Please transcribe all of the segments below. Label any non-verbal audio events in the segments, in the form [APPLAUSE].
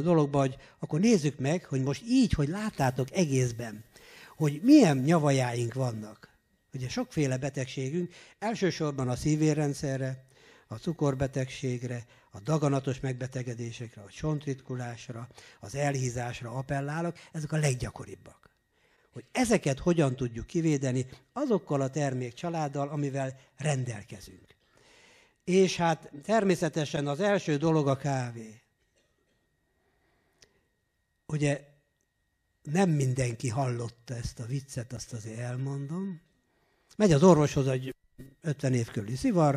a dologba, hogy akkor nézzük meg, hogy most így, hogy láttátok egészben, hogy milyen nyavajáink vannak. Ugye sokféle betegségünk, elsősorban a szívérrendszerre, a cukorbetegségre, a daganatos megbetegedésekre, a csontritkulásra, az elhízásra appellálok, ezek a leggyakoribbak. Hogy ezeket hogyan tudjuk kivédeni azokkal a termékcsaláddal, amivel rendelkezünk. És hát természetesen az első dolog a kávé. Ugye nem mindenki hallotta ezt a viccet, azt azért elmondom. Megy az orvoshoz egy 50 év körüli szivar,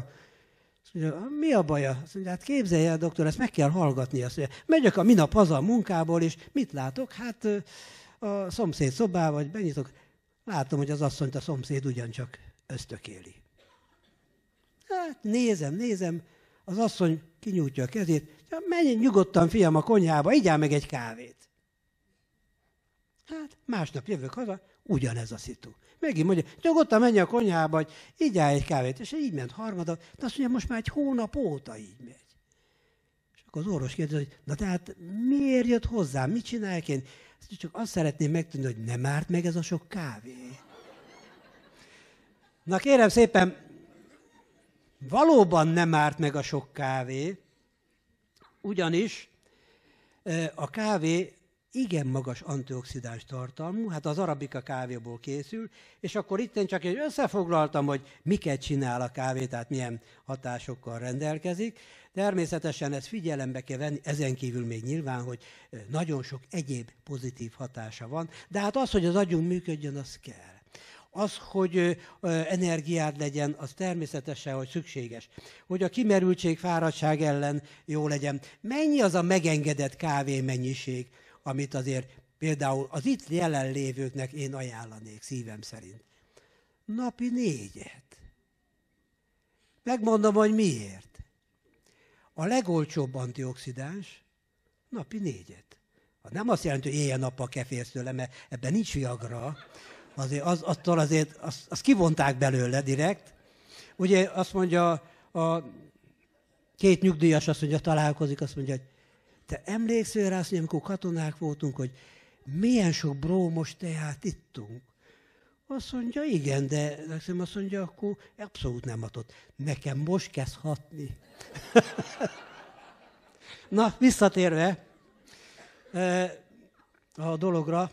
azt mondja, ah, mi a baja? Azt mondja, hát képzelje el, doktor, ezt meg kell hallgatni. Azt mondja, megyek a minap haza a munkából, és mit látok? Hát a szomszéd szobába, vagy benyitok, látom, hogy az asszonyt a szomszéd ugyancsak ösztökéli. Hát nézem, nézem, az asszony kinyújtja a kezét, menj nyugodtan, fiam, a konyhába, igyál meg egy kávét. Hát másnap jövök haza, ugyanez a szitu. Megint mondja, nyugodtan menj a konyhába, hogy így áll egy kávét, és így ment harmadat, de azt mondja, most már egy hónap óta így megy. És akkor az orvos kérdezi, hogy na tehát miért jött hozzám, mit csinálják én? Csak azt szeretném megtudni, hogy nem árt meg ez a sok kávé. Na kérem szépen, valóban nem árt meg a sok kávé, ugyanis a kávé igen magas antioxidáns tartalmú, hát az arabika kávéból készül, és akkor itt én csak egy összefoglaltam, hogy miket csinál a kávé, tehát milyen hatásokkal rendelkezik. Természetesen ezt figyelembe kell venni, ezen kívül még nyilván, hogy nagyon sok egyéb pozitív hatása van, de hát az, hogy az agyunk működjön, az kell. Az, hogy energiád legyen, az természetesen, hogy szükséges. Hogy a kimerültség, fáradtság ellen jó legyen. Mennyi az a megengedett kávé mennyiség? amit azért például az itt jelenlévőknek én ajánlanék szívem szerint. Napi négyet. Megmondom, hogy miért. A legolcsóbb antioxidáns napi négyet. Ha nem azt jelenti, hogy éjjel-nappal keférsz tőle, mert ebben nincs viagra, azért az, attól azért azt, az kivonták belőle direkt. Ugye azt mondja a két nyugdíjas azt mondja, találkozik, azt mondja, hogy te emlékszel rá, hogy amikor katonák voltunk, hogy milyen sok brómos teát ittunk? Azt mondja, igen, de azt mondja, akkor abszolút nem adott. Nekem most kezd hatni. [LAUGHS] Na, visszatérve a dologra,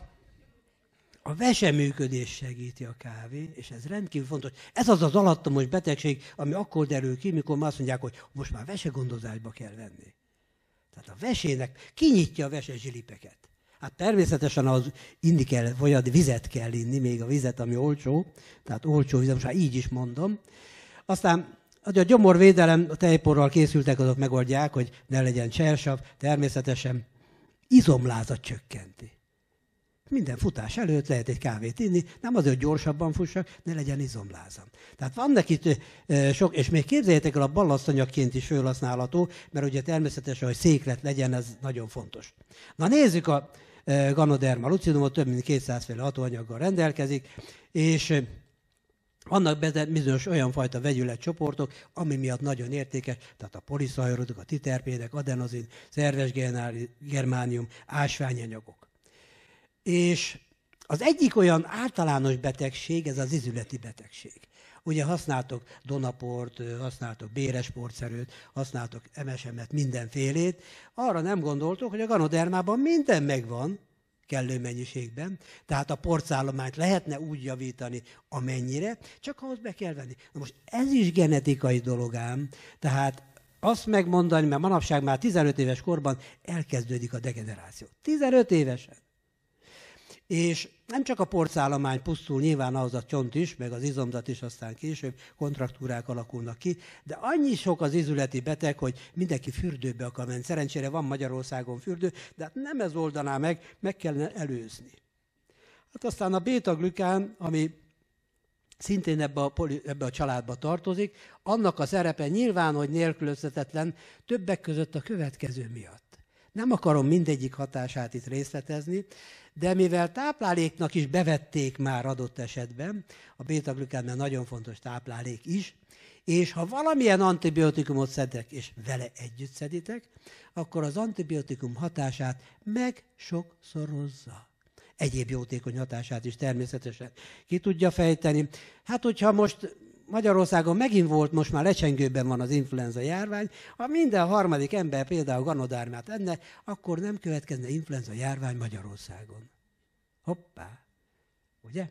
a veseműködés segíti a kávé, és ez rendkívül fontos. Ez az az alattomos betegség, ami akkor derül ki, mikor már azt mondják, hogy most már vesegondozásba kell venni. Tehát a vesének kinyitja a vese zsilipeket. Hát természetesen az inni kell, vagy a vizet kell inni, még a vizet, ami olcsó, tehát olcsó vizet, most már így is mondom. Aztán a gyomorvédelem a tejporral készültek, azok megoldják, hogy ne legyen csersav, természetesen izomlázat csökkenti. Minden futás előtt lehet egy kávét inni, nem azért, hogy gyorsabban fussak, ne legyen izomlázam. Tehát van itt sok, és még képzeljétek el, a ballasztanyagként is felhasználható, mert ugye természetesen, hogy széklet legyen, ez nagyon fontos. Na nézzük a Ganoderma lucidumot, több mint 200 féle hatóanyaggal rendelkezik, és vannak bizonyos olyan fajta vegyületcsoportok, ami miatt nagyon értékes, tehát a poliszajorodok, a titerpédek, adenozin, szerves germánium, ásványanyagok. És az egyik olyan általános betegség, ez az izületi betegség. Ugye használtok donaport, használtok béresportszerőt, használtok MSM-et, mindenfélét. Arra nem gondoltok, hogy a ganodermában minden megvan, kellő mennyiségben, tehát a porcállományt lehetne úgy javítani, amennyire, csak ahhoz be kell venni. Na most ez is genetikai dologám, tehát azt megmondani, mert manapság már 15 éves korban elkezdődik a degeneráció. 15 évesen. És nem csak a porcállomány pusztul, nyilván ahhoz a csont is, meg az izomzat is aztán később kontraktúrák alakulnak ki, de annyi sok az izületi beteg, hogy mindenki fürdőbe akar menni. Szerencsére van Magyarországon fürdő, de hát nem ez oldaná meg, meg kellene előzni. Hát aztán a bétaglükán, ami szintén ebbe a, poli, ebbe a családba tartozik, annak a szerepe nyilván, hogy nélkülözhetetlen többek között a következő miatt. Nem akarom mindegyik hatását itt részletezni, de mivel tápláléknak is bevették már adott esetben, a beta nagyon fontos táplálék is, és ha valamilyen antibiotikumot szedek, és vele együtt szeditek, akkor az antibiotikum hatását meg sokszorozza. Egyéb jótékony hatását is természetesen ki tudja fejteni. Hát, hogyha most Magyarországon megint volt, most már lecsengőben van az influenza járvány, ha minden harmadik ember például ganodármát enne, akkor nem következne influenza járvány Magyarországon. Hoppá! Ugye?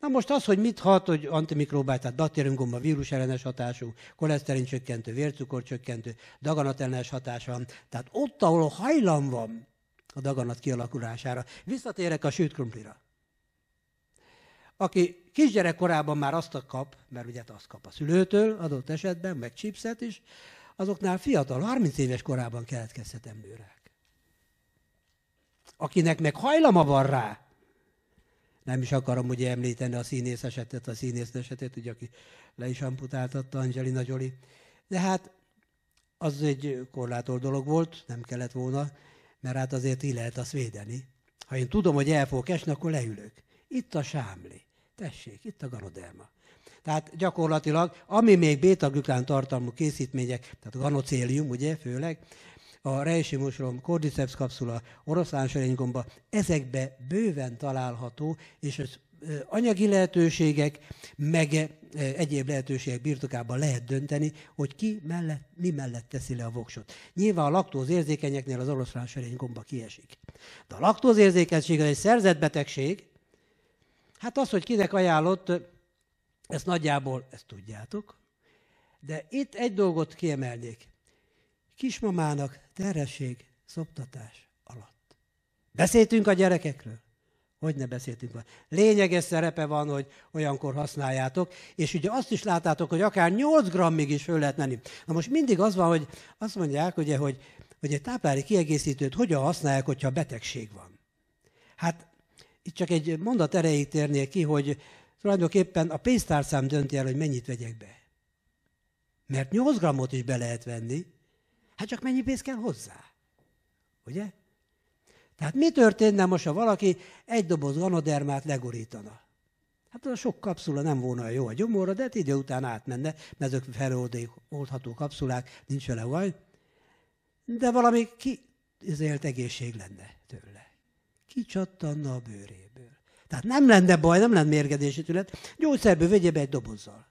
Na most az, hogy mit hat, hogy antimikrobált, tehát baktériumgomba vírus ellenes hatású, koleszterin csökkentő, vércukor csökkentő, daganat ellenes hatás van. Tehát ott, ahol hajlam van a daganat kialakulására. Visszatérek a sült krumplira. Aki Kisgyerekkorában már azt kap, mert ugye azt kap a szülőtől adott esetben, meg chipset is, azoknál fiatal, 30 éves korában keletkezhet emlőrák. Akinek meg hajlama van rá, nem is akarom ugye említeni a színész esetet, a színész esetet, ugye, aki le is amputáltatta Angelina Jolie. De hát az egy korlátor dolog volt, nem kellett volna, mert hát azért ki lehet azt védeni. Ha én tudom, hogy el fogok esni, akkor leülök. Itt a sámli. Tessék, itt a ganoderma. Tehát gyakorlatilag, ami még bétaglükán tartalmú készítmények, tehát ganocélium, ugye, főleg, a rejsimusrom, musrom, cordyceps kapszula, oroszlán gomba, ezekbe bőven található, és az anyagi lehetőségek, meg egyéb lehetőségek birtokában lehet dönteni, hogy ki mellett, mi mellett teszi le a voksot. Nyilván a laktózérzékenyeknél az oroszlán gomba kiesik. De a laktózérzékenység az egy szerzett betegség, Hát az, hogy kinek ajánlott, ezt nagyjából ezt tudjátok. De itt egy dolgot kiemelnék. Kismamának terhesség, szoptatás alatt. Beszéltünk a gyerekekről? Hogy ne beszéltünk van. Lényeges szerepe van, hogy olyankor használjátok, és ugye azt is láttátok, hogy akár 8 grammig is föl lehet menni. Na most mindig az van, hogy azt mondják, ugye, hogy, hogy egy táplálék kiegészítőt hogyan használják, hogyha betegség van. Hát itt csak egy mondat erejét térnék ki, hogy tulajdonképpen a pénztárcám dönti el, hogy mennyit vegyek be. Mert 8 grammot is be lehet venni, hát csak mennyi pénz kell hozzá. Ugye? Tehát mi történne most, ha valaki egy doboz ganodermát legorítana? Hát a sok kapszula nem volna jó a gyomorra, de hát idő után átmenne, mert ezek feloldható kapszulák, nincs vele vaj. De valami ki, ezért egészség lenne tőle kicsattanna a bőréből. Tehát nem lenne baj, nem lenne mérgedési tünet, gyógyszerből vegye be egy dobozzal.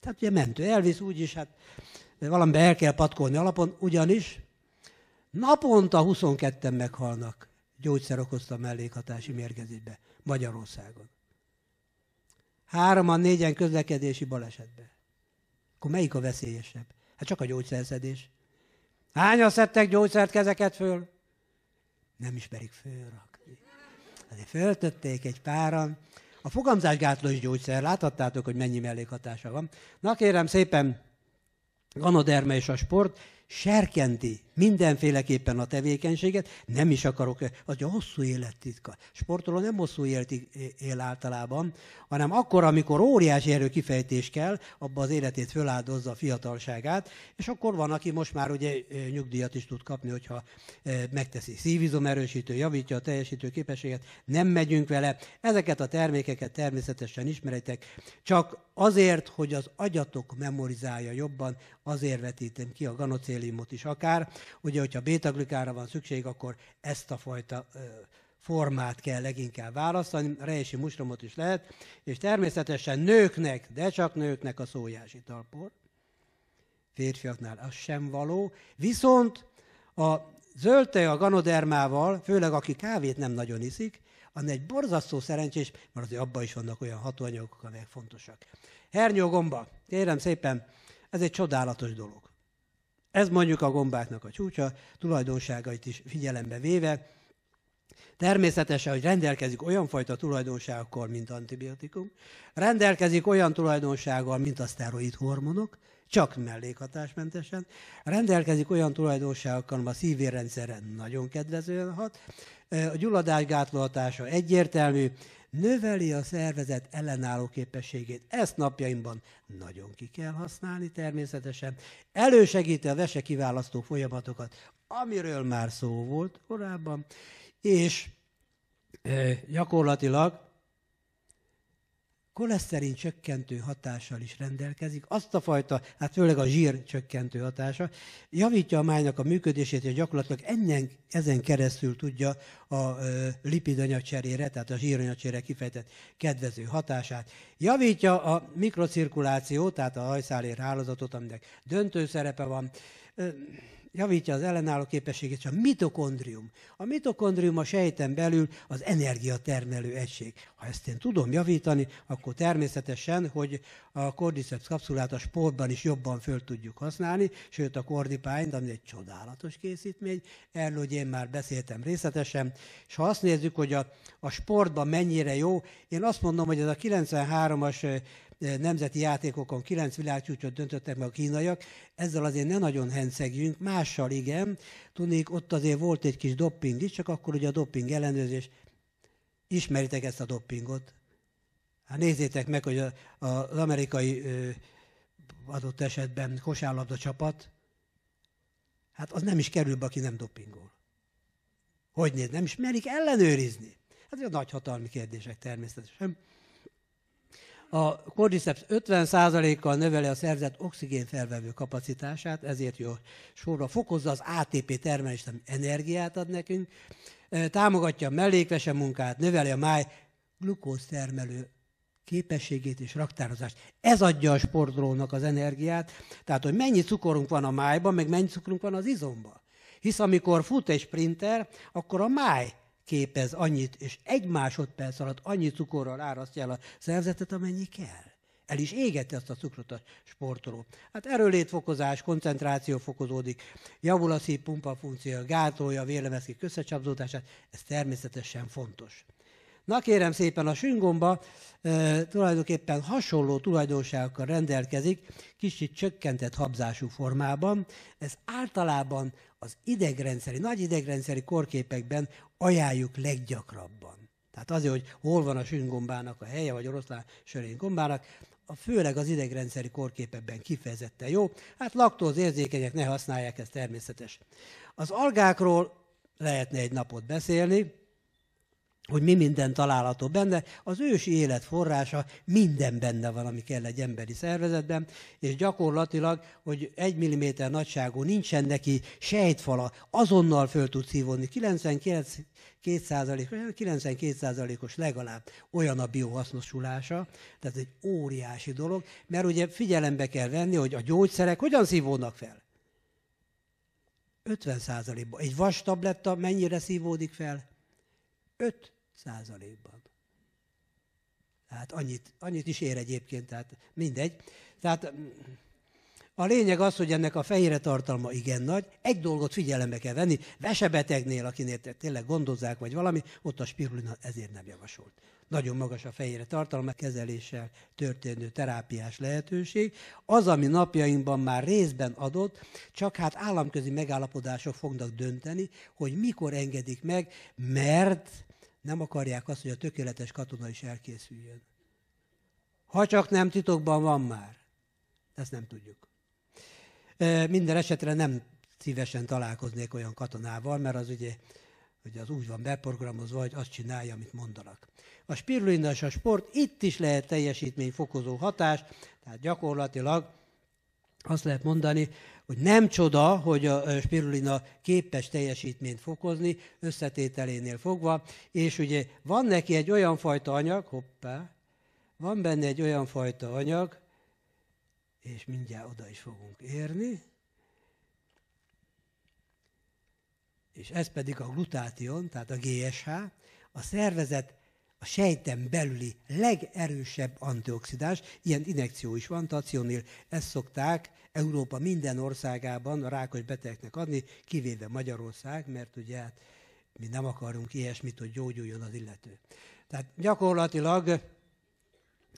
Tehát ugye mentő elvisz, úgyis hát valamiben el kell patkolni alapon, ugyanis naponta 22-en meghalnak gyógyszer okozta mellékhatási mérgezésbe Magyarországon. Hároman, négyen közlekedési balesetbe. Akkor melyik a veszélyesebb? Hát csak a gyógyszerszedés. Hányan szedtek gyógyszert kezeket föl? Nem ismerik fölrakni. Azért föltötték egy páran. A fogamzásgátlós gyógyszer, láthattátok, hogy mennyi mellékhatása van. Na kérem szépen, Ganoderme és a sport, serkenti mindenféleképpen a tevékenységet, nem is akarok, az a hosszú élettitka. Sportoló nem hosszú élet él általában, hanem akkor, amikor óriási erőkifejtés kell, abba az életét föláldozza a fiatalságát, és akkor van, aki most már ugye nyugdíjat is tud kapni, hogyha megteszi szívizom erősítő, javítja a teljesítő képességet, nem megyünk vele. Ezeket a termékeket természetesen ismeritek, csak azért, hogy az agyatok memorizálja jobban, azért vetítem ki a ganocél enzélimot is akár. Ugye, hogyha bétaglikára van szükség, akkor ezt a fajta formát kell leginkább választani, rejési musromot is lehet, és természetesen nőknek, de csak nőknek a szójási italpor. Férfiaknál az sem való. Viszont a zöldte a ganodermával, főleg aki kávét nem nagyon iszik, az egy borzasztó szerencsés, mert azért abban is vannak olyan hatóanyagok, amelyek fontosak. Hernyógomba, kérem szépen, ez egy csodálatos dolog. Ez mondjuk a gombáknak a csúcsa, tulajdonságait is figyelembe véve, Természetesen, hogy rendelkezik olyan fajta tulajdonságokkal, mint antibiotikum, rendelkezik olyan tulajdonsággal, mint a szteroid hormonok, csak mellékhatásmentesen, rendelkezik olyan tulajdonságokkal, a szívérrendszerre nagyon kedvezően hat, a gyulladásgátló hatása egyértelmű, növeli a szervezet ellenálló képességét. Ezt napjaimban nagyon ki kell használni természetesen. Elősegíti a vese kiválasztó folyamatokat, amiről már szó volt korábban, és gyakorlatilag koleszterin csökkentő hatással is rendelkezik, azt a fajta, hát főleg a zsír csökkentő hatása, javítja a májnak a működését, és gyakorlatilag ennen, ezen keresztül tudja a lipidanyagcserére, tehát a zsíranyagcsere kifejtett kedvező hatását. Javítja a mikrocirkulációt, tehát a hajszálér hálózatot, aminek döntő szerepe van. Ö, javítja az ellenálló képességét, csak a mitokondrium. A mitokondrium a sejten belül az energiatermelő egység. Ha ezt én tudom javítani, akkor természetesen, hogy a cordyceps kapszulát a sportban is jobban föl tudjuk használni, sőt a cordipányt, ami egy csodálatos készítmény, erről ugye én már beszéltem részletesen, és ha azt nézzük, hogy a, a sportban mennyire jó, én azt mondom, hogy ez a 93-as Eh, nemzeti játékokon kilenc világcsúcsot döntöttek meg a kínaiak, ezzel azért ne nagyon hencegjünk, mással igen, tudnék, ott azért volt egy kis dopping is, csak akkor ugye a dopping ellenőrzés, ismeritek ezt a doppingot? Hát nézzétek meg, hogy a, az amerikai adott esetben kosárlabda csapat, hát az nem is kerül be, aki nem dopingol. Hogy néz, nem is merik ellenőrizni. Hát ez a nagy hatalmi kérdések természetesen. A Cordyceps 50%-kal növeli a szerzett felvevő kapacitását, ezért jó sorra fokozza az ATP termelést, energiát ad nekünk, támogatja a mellékvese munkát, növeli a máj termelő képességét és raktározást. Ez adja a sportolónak az energiát, tehát hogy mennyi cukorunk van a májban, meg mennyi cukorunk van az izomban. Hisz amikor fut egy sprinter, akkor a máj képez annyit, és egy másodperc alatt annyi cukorral árasztja el a szervezetet, amennyi kell. El is égeti azt a cukrot a sportoló. Hát erőlétfokozás, koncentráció fokozódik, javul a szív pumpa funkciója, gátolja a vélemeszkék összecsapzódását, ez természetesen fontos. Na kérem szépen, a süngomba e, tulajdonképpen hasonló tulajdonságokkal rendelkezik, kicsit csökkentett habzású formában. Ez általában az idegrendszeri, nagy idegrendszeri korképekben ajánljuk leggyakrabban. Tehát azért, hogy hol van a süngombának a helye, vagy oroszlán sörén gombának, a főleg az idegrendszeri korképekben kifejezetten jó. Hát laktóz érzékenyek ne használják, ez természetes. Az algákról lehetne egy napot beszélni, hogy mi minden található benne. Az ősi élet forrása minden benne van, ami kell egy emberi szervezetben, és gyakorlatilag, hogy egy milliméter nagyságú nincsen neki sejtfala, azonnal föl tud szívódni. 99 92%-os legalább olyan a biohasznosulása, tehát egy óriási dolog, mert ugye figyelembe kell venni, hogy a gyógyszerek hogyan szívódnak fel. 50%-ban. Egy vas tabletta mennyire szívódik fel? 5 százalékban. Tehát annyit, annyit is ér egyébként, tehát mindegy. Tehát mm, a lényeg az, hogy ennek a fehére tartalma igen nagy. Egy dolgot figyelembe kell venni, vesebetegnél, akinél tényleg gondozzák, vagy valami, ott a spirulina ezért nem javasolt. Nagyon magas a fehére tartalma, kezeléssel történő terápiás lehetőség. Az, ami napjainkban már részben adott, csak hát államközi megállapodások fognak dönteni, hogy mikor engedik meg, mert nem akarják azt, hogy a tökéletes katona is elkészüljön. Ha csak nem titokban van már. Ezt nem tudjuk. Minden esetre nem szívesen találkoznék olyan katonával, mert az ugye hogy az úgy van beprogramozva, hogy azt csinálja, amit mondanak. A spirulina és a sport itt is lehet teljesítményfokozó hatás, tehát gyakorlatilag azt lehet mondani, hogy nem csoda, hogy a spirulina képes teljesítményt fokozni, összetételénél fogva, és ugye van neki egy olyan fajta anyag, hoppá, van benne egy olyan fajta anyag, és mindjárt oda is fogunk érni, és ez pedig a glutátion, tehát a GSH, a szervezet a sejten belüli legerősebb antioxidáns, ilyen inekció is van, tacionil, ezt szokták Európa minden országában a rákos betegeknek adni, kivéve Magyarország, mert ugye hát mi nem akarunk ilyesmit, hogy gyógyuljon az illető. Tehát gyakorlatilag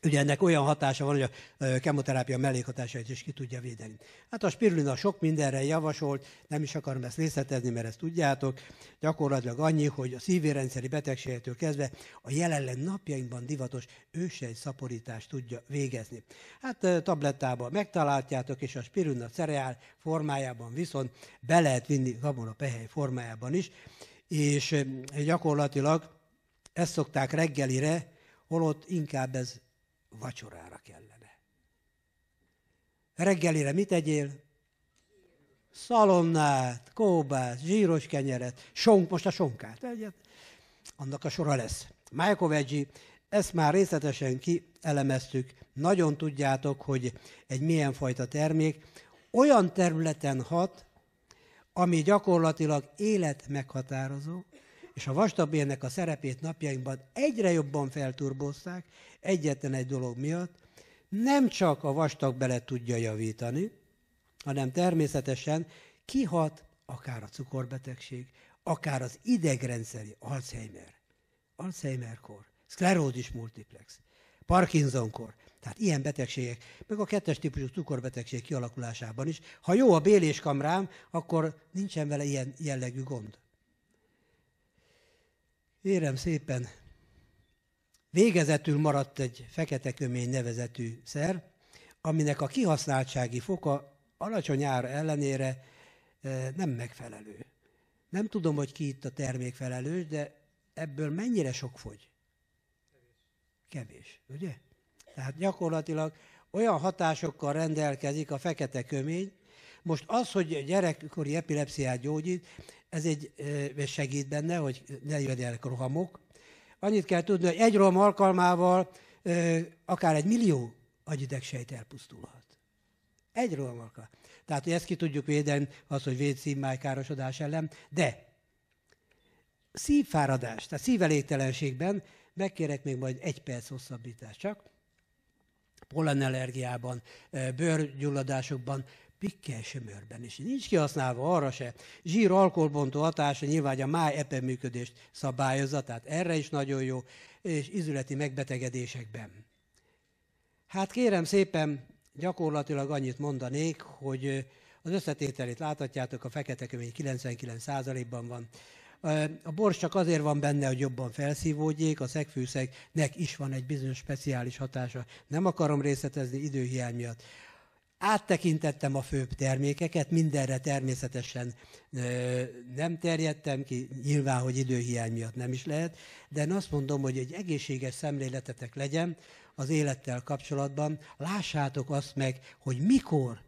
Ugye ennek olyan hatása van, hogy a kemoterápia mellékhatásait is ki tudja védeni. Hát a spirulina sok mindenre javasolt, nem is akarom ezt részletezni, mert ezt tudjátok. Gyakorlatilag annyi, hogy a szívérendszeri betegségektől kezdve a jelenleg napjainkban divatos ősei szaporítást tudja végezni. Hát tablettában megtaláltjátok, és a spirulina cereál formájában viszont be lehet vinni pehely formájában is, és gyakorlatilag ezt szokták reggelire, holott inkább ez vacsorára kellene. Reggelire mit egyél? Szalonnát, kóbász, zsíros kenyeret, sonk, most a sonkát. Egyet. Annak a sora lesz. Májkovegyi, ezt már részletesen kielemeztük. Nagyon tudjátok, hogy egy milyen fajta termék. Olyan területen hat, ami gyakorlatilag élet meghatározó, és a vastabérnek a szerepét napjainkban egyre jobban felturbozták, egyetlen egy dolog miatt, nem csak a vastag bele tudja javítani, hanem természetesen kihat akár a cukorbetegség, akár az idegrendszeri Alzheimer, Alzheimer-kor, szklerózis multiplex, Parkinson-kor, tehát ilyen betegségek, meg a kettes típusú cukorbetegség kialakulásában is. Ha jó a béléskamrám, akkor nincsen vele ilyen jellegű gond. Kérem szépen, végezetül maradt egy fekete kömény nevezetű szer, aminek a kihasználtsági foka alacsony ára ellenére eh, nem megfelelő. Nem tudom, hogy ki itt a termékfelelős, de ebből mennyire sok fogy? Kevés, ugye? Tehát gyakorlatilag olyan hatásokkal rendelkezik a fekete kömény, most az, hogy gyerekkori epilepsziát gyógyít, ez egy segít benne, hogy ne jöjjenek rohamok. Annyit kell tudni, hogy egy roham alkalmával akár egy millió agyidegsejt elpusztulhat. Egy roham alkalmával. Tehát, hogy ezt ki tudjuk védeni, az, hogy véd károsodás ellen, de szívfáradás, tehát szívelégtelenségben megkérek még majd egy perc hosszabbítást csak, pollenallergiában, bőrgyulladásokban, pikkel sömörben, és nincs kihasználva arra se. Zsír alkoholbontó hatása nyilván a máj epe működést szabályozza, tehát erre is nagyon jó, és izületi megbetegedésekben. Hát kérem szépen, gyakorlatilag annyit mondanék, hogy az összetételét láthatjátok, a fekete kömény 99%-ban van. A bors csak azért van benne, hogy jobban felszívódjék, a szegfűszegnek is van egy bizonyos speciális hatása. Nem akarom részletezni időhiány miatt. Áttekintettem a főbb termékeket, mindenre természetesen ö, nem terjedtem ki, nyilván, hogy időhiány miatt nem is lehet, de én azt mondom, hogy egy egészséges szemléletetek legyen az élettel kapcsolatban, lássátok azt meg, hogy mikor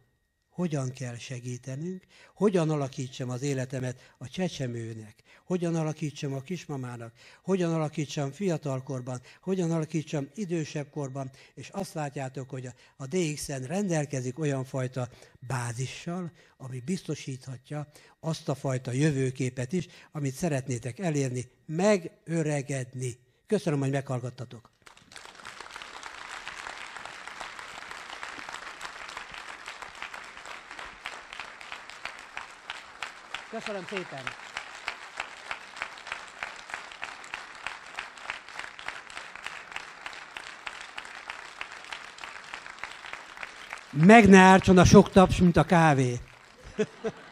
hogyan kell segítenünk, hogyan alakítsam az életemet a csecsemőnek, hogyan alakítsam a kismamának, hogyan alakítsam fiatalkorban, hogyan alakítsam idősebb korban, és azt látjátok, hogy a dx DX-en rendelkezik olyan fajta bázissal, ami biztosíthatja azt a fajta jövőképet is, amit szeretnétek elérni, megöregedni. Köszönöm, hogy meghallgattatok. Köszönöm szépen! Meg ne a sok taps, mint a kávé. [LAUGHS]